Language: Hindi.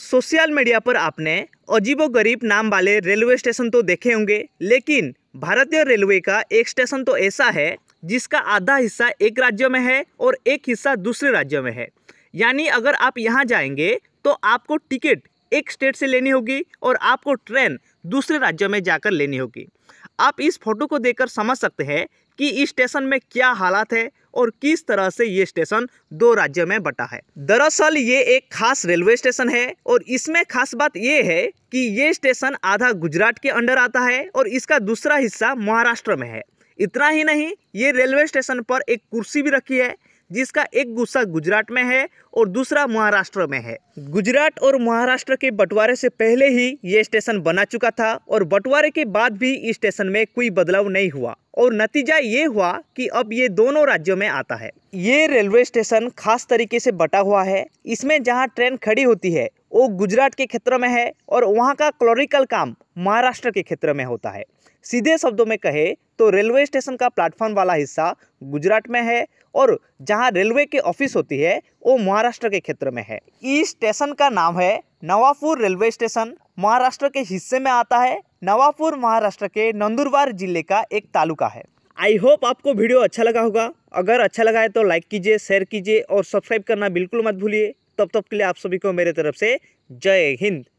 सोशल मीडिया पर आपने अजीबो गरीब नाम वाले रेलवे स्टेशन तो देखे होंगे लेकिन भारतीय रेलवे का एक स्टेशन तो ऐसा है जिसका आधा हिस्सा एक राज्य में है और एक हिस्सा दूसरे राज्य में है यानी अगर आप यहाँ जाएंगे तो आपको टिकट एक स्टेट से लेनी होगी और आपको ट्रेन दूसरे राज्य में जाकर लेनी होगी आप इस फोटो को देखकर समझ सकते हैं कि स्टेशन में क्या हालात है और किस तरह से ये स्टेशन दो राज्यों में बटा है दरअसल ये एक खास रेलवे स्टेशन है और इसमें खास बात ये है कि ये स्टेशन आधा गुजरात के अंडर आता है और इसका दूसरा हिस्सा महाराष्ट्र में है इतना ही नहीं ये रेलवे स्टेशन पर एक कुर्सी भी रखी है जिसका एक गुस्सा गुजरात में है और दूसरा महाराष्ट्र में है गुजरात और महाराष्ट्र के बंटवारे से पहले ही ये स्टेशन बना चुका था और बंटवारे के बाद भी इस स्टेशन में कोई बदलाव नहीं हुआ और नतीजा ये हुआ कि अब ये दोनों राज्यों में आता है ये रेलवे स्टेशन खास तरीके से बटा हुआ है इसमें जहाँ ट्रेन खड़ी होती है वो गुजरात के क्षेत्र में है और वहाँ का क्लोरिकल काम महाराष्ट्र के क्षेत्र में होता है सीधे शब्दों में कहे तो रेलवे स्टेशन का प्लेटफॉर्म वाला हिस्सा गुजरात में है और जहां रेलवे के ऑफिस होती है वो महाराष्ट्र के क्षेत्र में है इस स्टेशन का नाम है नवापुर रेलवे स्टेशन महाराष्ट्र के हिस्से में आता है नवापुर महाराष्ट्र के नंदुरबार जिले का एक तालुका है आई होप आपको वीडियो अच्छा लगा होगा अगर अच्छा लगा है तो लाइक कीजिए शेयर कीजिए और सब्सक्राइब करना बिल्कुल मत भूलिए तब तक के लिए आप सभी को मेरे तरफ से जय हिंद